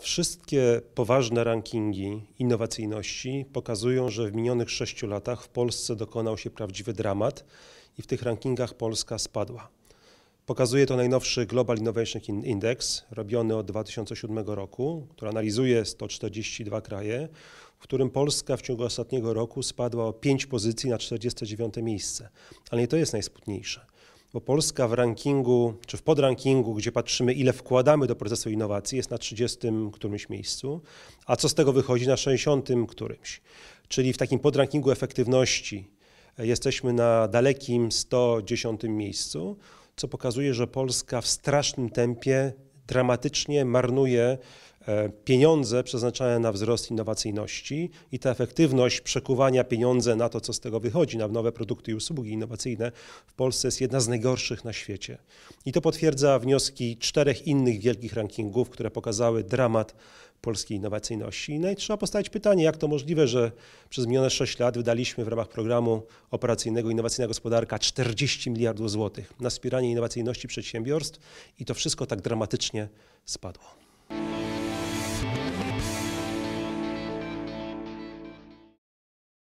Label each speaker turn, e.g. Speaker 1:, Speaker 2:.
Speaker 1: Wszystkie poważne rankingi innowacyjności pokazują, że w minionych sześciu latach w Polsce dokonał się prawdziwy dramat i w tych rankingach Polska spadła. Pokazuje to najnowszy Global Innovation Index, robiony od 2007 roku, który analizuje 142 kraje, w którym Polska w ciągu ostatniego roku spadła o 5 pozycji na 49 miejsce. Ale nie to jest najsmutniejsze bo Polska w rankingu, czy w podrankingu, gdzie patrzymy, ile wkładamy do procesu innowacji, jest na 30 którymś miejscu, a co z tego wychodzi na 60 którymś. Czyli w takim podrankingu efektywności e, jesteśmy na dalekim 110 miejscu, co pokazuje, że Polska w strasznym tempie dramatycznie marnuje E, pieniądze przeznaczane na wzrost innowacyjności i ta efektywność przekuwania pieniądze na to, co z tego wychodzi, na nowe produkty i usługi innowacyjne w Polsce jest jedna z najgorszych na świecie. I to potwierdza wnioski czterech innych wielkich rankingów, które pokazały dramat polskiej innowacyjności. No i trzeba postawić pytanie, jak to możliwe, że przez minione 6 lat wydaliśmy w ramach programu operacyjnego Innowacyjna Gospodarka 40 miliardów złotych na wspieranie innowacyjności przedsiębiorstw i to wszystko tak dramatycznie spadło.